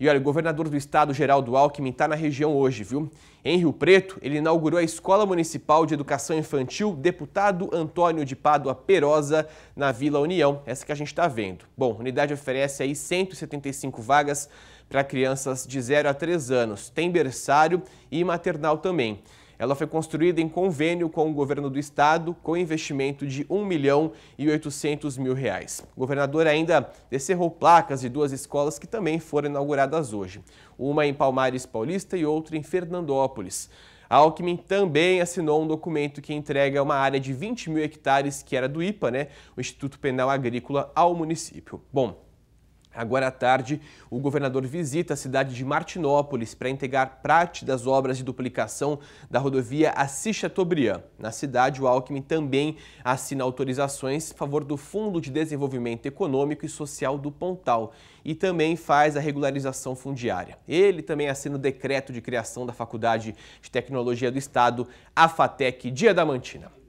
E olha, o governador do estado, Geraldo Alckmin, está na região hoje, viu? Em Rio Preto, ele inaugurou a Escola Municipal de Educação Infantil Deputado Antônio de Pádua Perosa, na Vila União, essa que a gente está vendo. Bom, a unidade oferece aí 175 vagas para crianças de 0 a 3 anos. Tem berçário e maternal também. Ela foi construída em convênio com o governo do estado, com investimento de 1 milhão e 800 mil reais. O governador ainda descerrou placas de duas escolas que também foram inauguradas hoje, uma em Palmares Paulista e outra em Fernandópolis. A Alckmin também assinou um documento que entrega uma área de 20 mil hectares, que era do IPA, né, o Instituto Penal Agrícola, ao município. Bom, Agora à tarde, o governador visita a cidade de Martinópolis para integrar parte das obras de duplicação da rodovia Assis Chateaubriand. Na cidade, o Alckmin também assina autorizações a favor do Fundo de Desenvolvimento Econômico e Social do Pontal e também faz a regularização fundiária. Ele também assina o decreto de criação da Faculdade de Tecnologia do Estado, a FATEC de Adamantina.